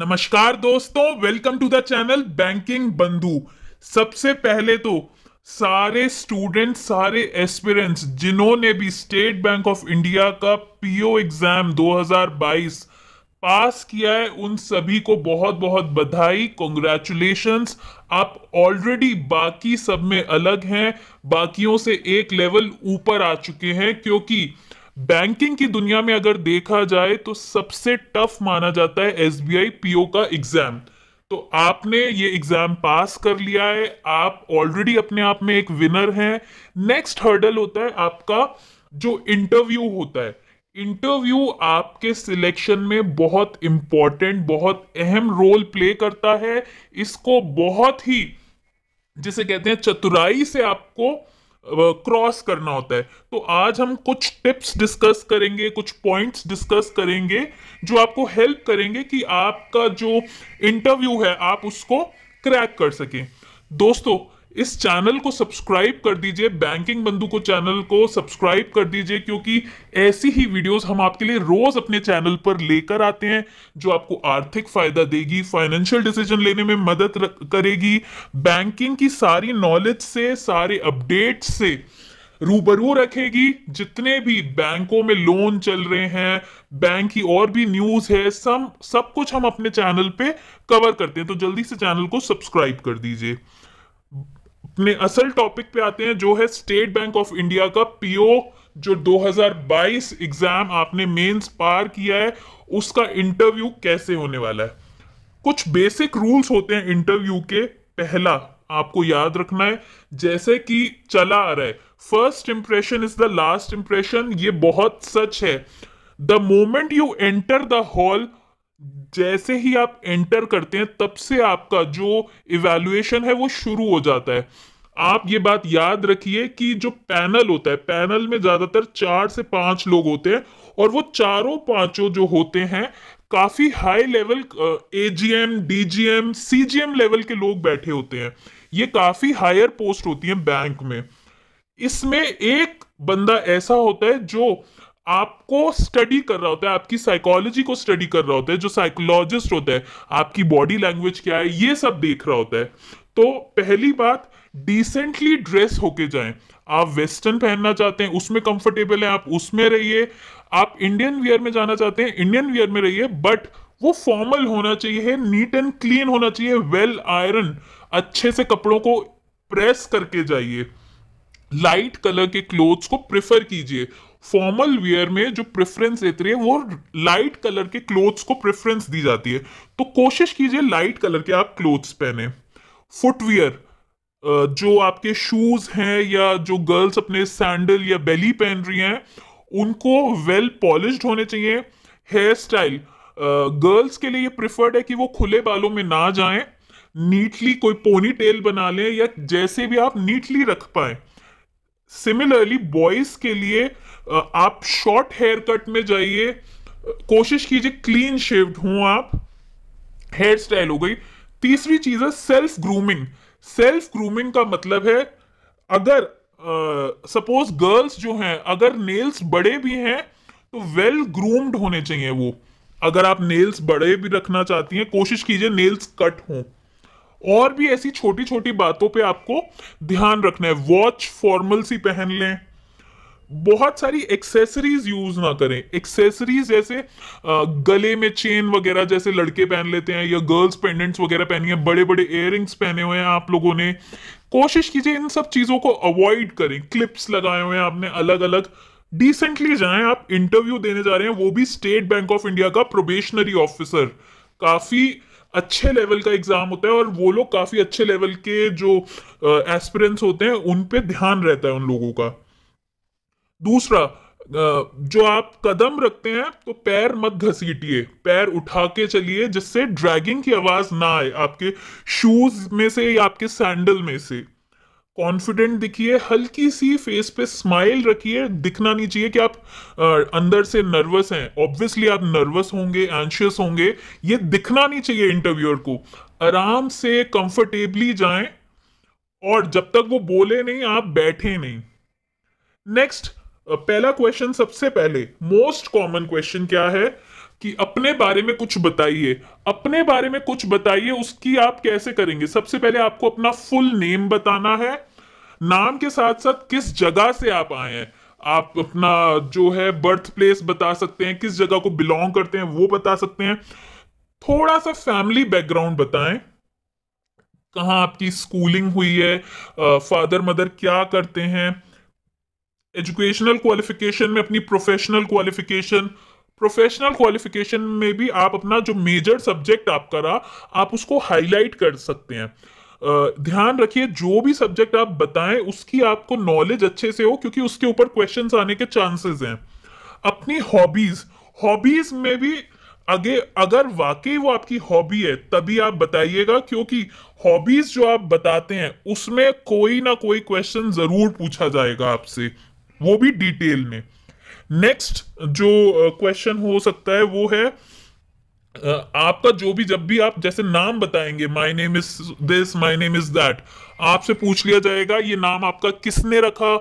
नमस्कार दोस्तों welcome to the channel banking Bandhu सबसे पहले तो सारे स्टूडेंट सारे एस्पिरेंट्स जिन्होंने भी स्टेट बैंक ऑफ इंडिया का पीओ एग्जाम 2022 पास किया है उन सभी को बहुत बहुत बधाई कॉन्ग्रेचुलेश आप ऑलरेडी बाकी सब में अलग हैं बाकियों से एक लेवल ऊपर आ चुके हैं क्योंकि बैंकिंग की दुनिया में अगर देखा जाए तो सबसे टफ माना जाता है एस बी पीओ का एग्जाम तो आपने ये एग्जाम पास कर लिया है आप ऑलरेडी अपने आप में एक विनर हैं नेक्स्ट हर्डल होता है आपका जो इंटरव्यू होता है इंटरव्यू आपके सिलेक्शन में बहुत इंपॉर्टेंट बहुत अहम रोल प्ले करता है इसको बहुत ही जिसे कहते हैं चतुराई से आपको क्रॉस करना होता है तो आज हम कुछ टिप्स डिस्कस करेंगे कुछ पॉइंट्स डिस्कस करेंगे जो आपको हेल्प करेंगे कि आपका जो इंटरव्यू है आप उसको क्रैक कर सकें दोस्तों इस चैनल को सब्सक्राइब कर दीजिए बैंकिंग बंधु को चैनल को सब्सक्राइब कर दीजिए क्योंकि ऐसी ही वीडियोस हम आपके लिए रोज अपने चैनल पर लेकर आते हैं जो आपको आर्थिक फायदा देगी फाइनेंशियल डिसीजन लेने में मदद करेगी बैंकिंग की सारी नॉलेज से सारे अपडेट से रूबरू रखेगी जितने भी बैंकों में लोन चल रहे हैं बैंक की और भी न्यूज है सब सब कुछ हम अपने चैनल पे कवर करते हैं तो जल्दी से चैनल को सब्सक्राइब कर दीजिए अपने असल टॉपिक पे आते हैं जो है स्टेट बैंक ऑफ इंडिया का पीओ जो 2022 एग्जाम आपने मेंस पार किया है उसका इंटरव्यू कैसे होने वाला है कुछ बेसिक रूल्स होते हैं इंटरव्यू के पहला आपको याद रखना है जैसे कि चला आ रहा है first impression is the last impression ये बहुत सच है the moment you enter the hall जैसे ही आप एंटर करते हैं तब से आपका जो इवेल्युएशन है वो शुरू हो जाता है आप ये बात याद रखिए कि जो पैनल होता है पैनल में ज्यादातर चार से पांच लोग होते हैं और वो चारों पांचों जो होते हैं काफी high level AGM DGM CGM level के लोग बैठे होते हैं ये काफी हायर पोस्ट होती है बैंक में इसमें एक बंदा ऐसा होता है जो आपको स्टडी कर रहा होता है आपकी साइकोलॉजी को स्टडी कर रहा होता है जो साइकोलॉजिस्ट होता है आपकी बॉडी लैंग्वेज क्या है ये सब देख रहा होता है तो पहली बात डिसेंटली ड्रेस होके जाएं आप वेस्टर्न पहनना चाहते हैं उसमें कंफर्टेबल है आप उसमें रहिए आप इंडियन वियर में जाना चाहते हैं इंडियन वियर में रहिए बट वो फॉर्मल होना चाहिए नीट एंड क्लीन होना चाहिए वेल आयरन अच्छे से कपड़ों को प्रेस करके जाइए लाइट कलर के क्लोथ्स को प्रेफर कीजिए फॉर्मल वेयर में जो प्रेफरेंस देती है वो लाइट कलर के क्लोथ्स को प्रेफरेंस दी जाती है तो कोशिश कीजिए लाइट कलर के आप क्लोथ्स पहने फुटवेयर जो आपके शूज हैं या जो गर्ल्स अपने सैंडल या बेली पहन रही हैं उनको वेल पॉलिश्ड होने चाहिए हेयर स्टाइल गर्ल्स के लिए ये प्रिफर्ड है कि वो खुले बालों में ना जाएं नीटली कोई पोनी टेल बना लें या जैसे भी आप नीटली रख पाएं सिमिलरली बॉयज के लिए आप शॉर्ट हेयर कट में जाइए कोशिश कीजिए क्लीन शेव्ड हों आप हेयर स्टाइल हो गई तीसरी चीज है सेल्फ ग्रूमिंग सेल्फ ग्रूमिंग का मतलब है अगर सपोज गर्ल्स जो हैं अगर नेल्स बड़े भी हैं तो वेल ग्रूम्ड होने चाहिए वो अगर आप नेल्स बड़े भी रखना चाहती हैं कोशिश कीजिए नेल्स कट हों और भी ऐसी छोटी छोटी बातों पे आपको ध्यान रखना है वॉच फॉर्मल सी पहन लें बहुत सारी एक्सेसरीज यूज ना करें एक्सेसरीज जैसे गले में चेन वगैरह जैसे लड़के पहन लेते हैं या गर्ल्स पेंडेंट्स वगैरह पहनी है बड़े बड़े इयर पहने हुए हैं आप लोगों ने कोशिश कीजिए इन सब चीज़ों को अवॉइड करें क्लिप्स लगाए हुए हैं आपने अलग अलग डिसेंटली जाएं आप इंटरव्यू देने जा रहे हैं वो भी स्टेट बैंक ऑफ इंडिया का प्रोबेशनरी ऑफिसर काफ़ी अच्छे लेवल का एग्जाम होता है और वो लोग काफी अच्छे लेवल के जो एस्पिरेंट्स होते हैं उन पे ध्यान रहता है उन लोगों का दूसरा जो आप कदम रखते हैं तो पैर मत घसीटिए पैर उठा के चलिए जिससे ड्रैगिंग की आवाज ना आए आपके शूज में से या आपके सैंडल में से कॉन्फिडेंट दिखिए हल्की सी फेस पे स्माइल रखिए दिखना नहीं चाहिए कि आप अंदर से नर्वस हैं ऑब्वियसली आप नर्वस होंगे एंशियस होंगे ये दिखना नहीं चाहिए इंटरव्यूअर को आराम से कंफर्टेबली जाए और जब तक वो बोले नहीं आप बैठे नहीं नेक्स्ट पहला क्वेश्चन सबसे पहले मोस्ट कॉमन क्वेश्चन क्या है कि अपने बारे में कुछ बताइए अपने बारे में कुछ बताइए उसकी आप कैसे करेंगे सबसे पहले आपको अपना फुल नेम बताना है नाम के साथ साथ किस जगह से आप आए हैं आप अपना जो है बर्थ प्लेस बता सकते हैं किस जगह को बिलोंग करते हैं वो बता सकते हैं थोड़ा सा फैमिली बैकग्राउंड बताएं कहाँ आपकी स्कूलिंग हुई है फादर मदर क्या करते हैं एजुकेशनल क्वालिफिकेशन में अपनी प्रोफेशनल क्वालिफिकेशन प्रोफेशनल क्वालिफिकेशन में भी आप अपना जो मेजर सब्जेक्ट आपका रहा आप उसको हाईलाइट कर सकते हैं ध्यान रखिए जो भी सब्जेक्ट आप बताएं उसकी आपको नॉलेज अच्छे से हो क्योंकि उसके ऊपर क्वेश्चन आने के चांसेस हैं अपनी हॉबीज हॉबीज में भी अगे अगर वाकई वो आपकी हॉबी है तभी आप बताइएगा क्योंकि हॉबीज जो आप बताते हैं उसमें कोई ना कोई क्वेश्चन जरूर पूछा जाएगा आपसे वो भी डिटेल में नेक्स्ट जो क्वेश्चन हो सकता है वो है आपका जो भी जब भी आप जैसे नाम बताएंगे my name is this my name is that आपसे पूछ लिया जाएगा ये नाम आपका किसने रखा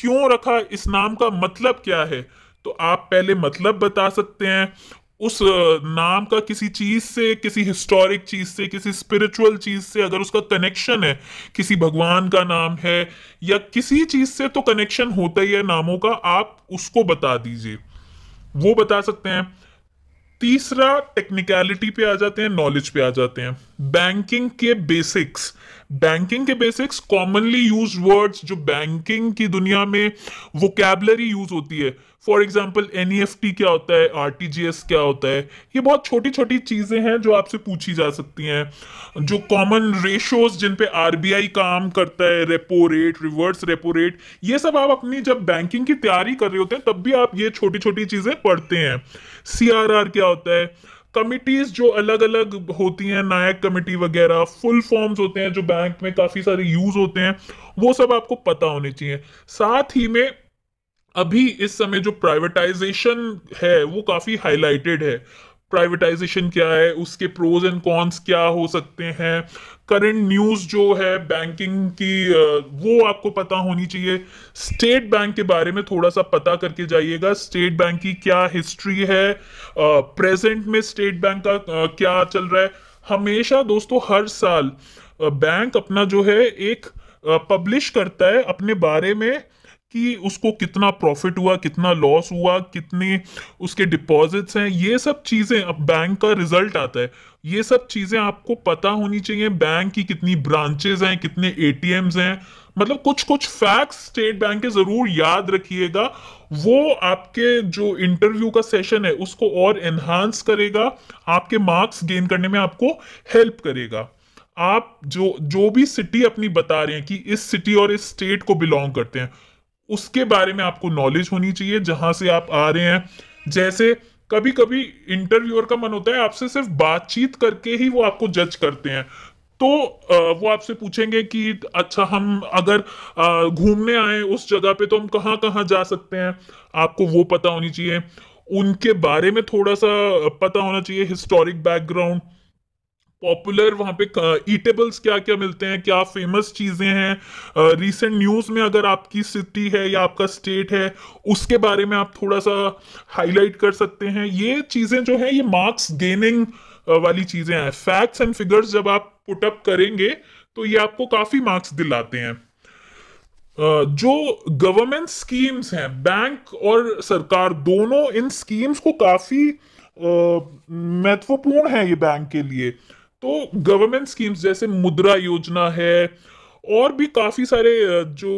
क्यों रखा इस नाम का मतलब क्या है तो आप पहले मतलब बता सकते हैं उस नाम का किसी चीज से किसी हिस्टोरिक चीज से किसी स्पिरिचुअल चीज से अगर उसका कनेक्शन है किसी भगवान का नाम है या किसी चीज से तो कनेक्शन होता ही है नामों का आप उसको बता दीजिए वो बता सकते हैं तीसरा टेक्निकलिटी पे आ जाते हैं नॉलेज पे आ जाते हैं बैंकिंग के बेसिक्स बैंकिंग के बेसिक्स कॉमनली यूज वर्ड्स जो बैंकिंग की दुनिया में वोकेबलरी यूज होती है फॉर एग्जाम्पल एन क्या होता है आर क्या होता है ये बहुत छोटी छोटी चीज़ें हैं जो आपसे पूछी जा सकती हैं जो कॉमन रेशोज जिन पे आर काम करता है repo rate reverse repo rate ये सब आप अपनी जब बैंकिंग की तैयारी कर रहे होते हैं तब भी आप ये छोटी छोटी चीज़ें पढ़ते हैं सी क्या होता है कमिटीज जो अलग अलग होती हैं नायक कमेटी वगैरह फुल फॉर्म्स होते हैं जो बैंक में काफ़ी सारे यूज होते हैं वो सब आपको पता होने चाहिए साथ ही में अभी इस समय जो प्राइवेटाइजेशन है वो काफ़ी हाईलाइटेड है प्राइवेटाइजेशन क्या है उसके प्रोज एंड कॉन्स क्या हो सकते हैं करंट न्यूज़ जो है बैंकिंग की वो आपको पता होनी चाहिए स्टेट बैंक के बारे में थोड़ा सा पता करके जाइएगा स्टेट बैंक की क्या हिस्ट्री है प्रेजेंट में स्टेट बैंक का क्या चल रहा है हमेशा दोस्तों हर साल बैंक अपना जो है एक पब्लिश करता है अपने बारे में कि उसको कितना प्रॉफिट हुआ कितना लॉस हुआ कितने उसके डिपॉजिट्स हैं ये सब चीज़ें अब बैंक का रिजल्ट आता है ये सब चीज़ें आपको पता होनी चाहिए बैंक की कितनी ब्रांचेज हैं कितने ए हैं मतलब कुछ कुछ फैक्ट्स स्टेट बैंक के ज़रूर याद रखिएगा वो आपके जो इंटरव्यू का सेशन है उसको और एनहांस करेगा आपके मार्क्स गेन करने में आपको हेल्प करेगा आप जो जो भी सिटी अपनी बता रहे हैं कि इस सिटी और इस स्टेट को बिलोंग करते हैं उसके बारे में आपको नॉलेज होनी चाहिए जहां से आप आ रहे हैं जैसे कभी कभी इंटरव्यूअर का मन होता है आपसे सिर्फ बातचीत करके ही वो आपको जज करते हैं तो वो आपसे पूछेंगे कि अच्छा हम अगर घूमने आए उस जगह पे तो हम कहाँ कहाँ जा सकते हैं आपको वो पता होनी चाहिए उनके बारे में थोड़ा सा पता होना चाहिए हिस्टोरिक बैकग्राउंड पॉपुलर वहाँ पे ईटेबल्स क्या क्या मिलते हैं क्या फेमस चीज़ें हैं रीसेंट न्यूज़ में अगर आपकी सिटी है या आपका स्टेट है उसके बारे में आप थोड़ा सा हाईलाइट कर सकते हैं ये चीज़ें जो है ये मार्क्स गेनिंग वाली चीज़ें हैं फैक्ट्स एंड फिगर्स जब आप पुटअप करेंगे तो ये आपको काफ़ी मार्क्स दिलाते हैं जो गवर्नमेंट स्कीम्स हैं बैंक और सरकार दोनों इन स्कीम्स को काफ़ी महत्वपूर्ण है ये बैंक के लिए तो गवर्नमेंट स्कीम्स जैसे मुद्रा योजना है और भी काफ़ी सारे जो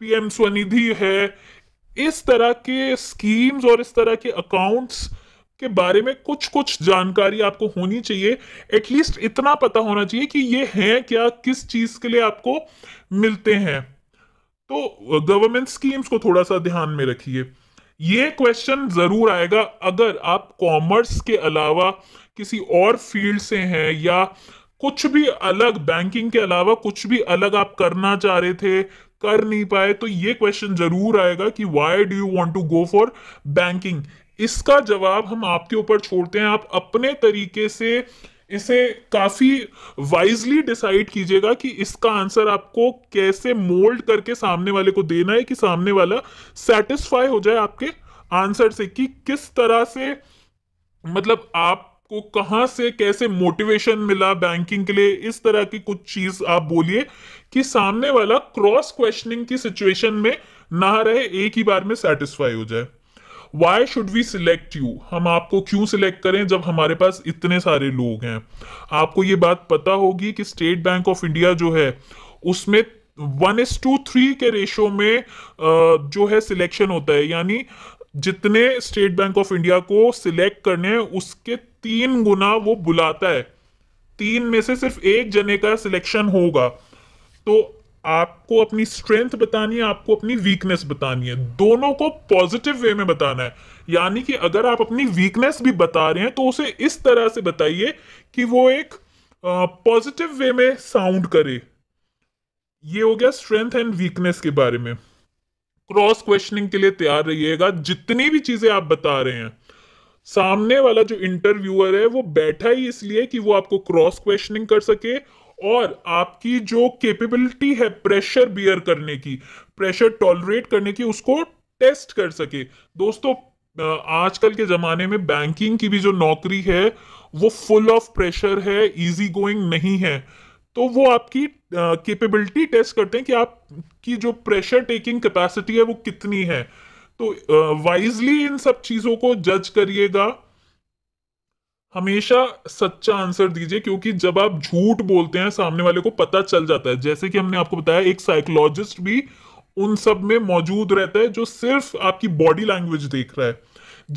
पीएम स्वनिधि है इस तरह के स्कीम्स और इस तरह के अकाउंट्स के बारे में कुछ कुछ जानकारी आपको होनी चाहिए एटलीस्ट इतना पता होना चाहिए कि ये हैं क्या किस चीज़ के लिए आपको मिलते हैं तो गवर्नमेंट स्कीम्स को थोड़ा सा ध्यान में रखिए ये क्वेश्चन ज़रूर आएगा अगर आप कॉमर्स के अलावा किसी और फील्ड से हैं या कुछ भी अलग बैंकिंग के अलावा कुछ भी अलग आप करना चाह रहे थे कर नहीं पाए तो ये क्वेश्चन जरूर आएगा कि why do you want to go for banking इसका जवाब हम आपके ऊपर छोड़ते हैं आप अपने तरीके से इसे काफ़ी वाइजली डिसाइड कीजिएगा कि इसका आंसर आपको कैसे मोल्ड करके सामने वाले को देना है कि सामने वाला सेटिस्फाई हो जाए आपके आंसर से कि किस तरह से मतलब आप को कहाँ से कैसे मोटिवेशन मिला बैंकिंग के लिए इस तरह की कुछ चीज आप बोलिए कि सामने वाला क्रॉस क्वेश्चनिंग की सिचुएशन में ना रहे एक ही बार में सेटिस्फाई हो जाए why should we select you हम आपको क्यों सिलेक्ट करें जब हमारे पास इतने सारे लोग हैं आपको ये बात पता होगी कि स्टेट बैंक ऑफ इंडिया जो है उसमें वन इज टू थ्री के रेशो में जो है सिलेक्शन होता है यानी जितने स्टेट बैंक ऑफ इंडिया को सिलेक्ट करने हैं उसके तीन गुना वो बुलाता है तीन में से सिर्फ एक जने का सिलेक्शन होगा तो आपको अपनी स्ट्रेंथ बतानी है आपको अपनी वीकनेस बतानी है दोनों को पॉजिटिव वे में बताना है यानी कि अगर आप अपनी वीकनेस भी बता रहे हैं तो उसे इस तरह से बताइए कि वो एक पॉजिटिव वे में साउंड करे ये हो गया स्ट्रेंथ एंड वीकनेस के बारे में क्रॉस क्वेश्चनिंग के लिए तैयार रहिएगा जितनी भी चीजें आप बता रहे हैं सामने वाला जो इंटरव्यूअर है वो बैठा ही इसलिए कि वो आपको क्रॉस क्वेश्चनिंग कर सके और आपकी जो कैपेबिलिटी है प्रेशर बियर करने की प्रेशर टॉलरेट करने की उसको टेस्ट कर सके दोस्तों आजकल के ज़माने में बैंकिंग की भी जो नौकरी है वो फुल ऑफ प्रेशर है इजी गोइंग नहीं है तो वो आपकी कैपेबिलिटी टेस्ट करते हैं कि आपकी जो प्रेशर टेकिंग कैपेसिटी है वो कितनी है तो वाइजली इन सब चीजों को जज करिएगा हमेशा सच्चा आंसर दीजिए क्योंकि जब आप झूठ बोलते हैं सामने वाले को पता चल जाता है जैसे कि हमने आपको बताया एक साइकोलॉजिस्ट भी उन सब में मौजूद रहता है जो सिर्फ आपकी बॉडी लैंग्वेज देख रहा है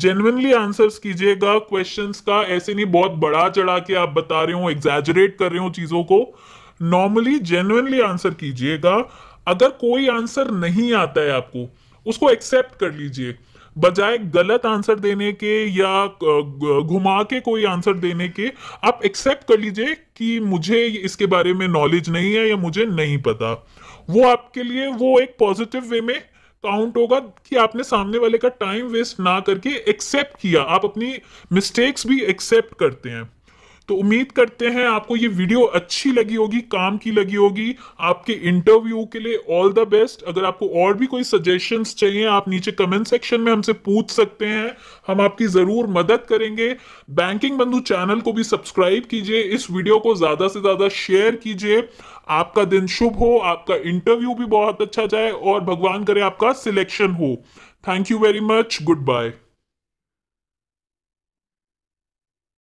जेनुअनली आंसर्स कीजिएगा क्वेश्चन का ऐसे नहीं बहुत बड़ा चढ़ा के आप बता रहे हो एग्जैजरेट कर रहे हो चीज़ों को नॉर्मली जेनुअनली आंसर कीजिएगा अगर कोई आंसर नहीं आता है आपको उसको एक्सेप्ट कर लीजिए बजाय गलत आंसर देने के या घुमा के कोई आंसर देने के आप एक्सेप्ट कर लीजिए कि मुझे इसके बारे में नॉलेज नहीं है या मुझे नहीं पता वो आपके लिए वो एक पॉजिटिव वे में काउंट होगा कि आपने सामने वाले का टाइम वेस्ट ना करके एक्सेप्ट किया आप अपनी मिस्टेक्स भी एक्सेप्ट करते हैं तो उम्मीद करते हैं आपको ये वीडियो अच्छी लगी होगी काम की लगी होगी आपके इंटरव्यू के लिए ऑल द बेस्ट अगर आपको और भी कोई सजेशन चाहिए आप नीचे कमेंट सेक्शन में हमसे पूछ सकते हैं हम आपकी ज़रूर मदद करेंगे बैंकिंग बंधु चैनल को भी सब्सक्राइब कीजिए इस वीडियो को ज़्यादा से ज़्यादा शेयर कीजिए आपका दिन शुभ हो आपका इंटरव्यू भी बहुत अच्छा जाए और भगवान करे आपका सिलेक्शन हो thank you very much good bye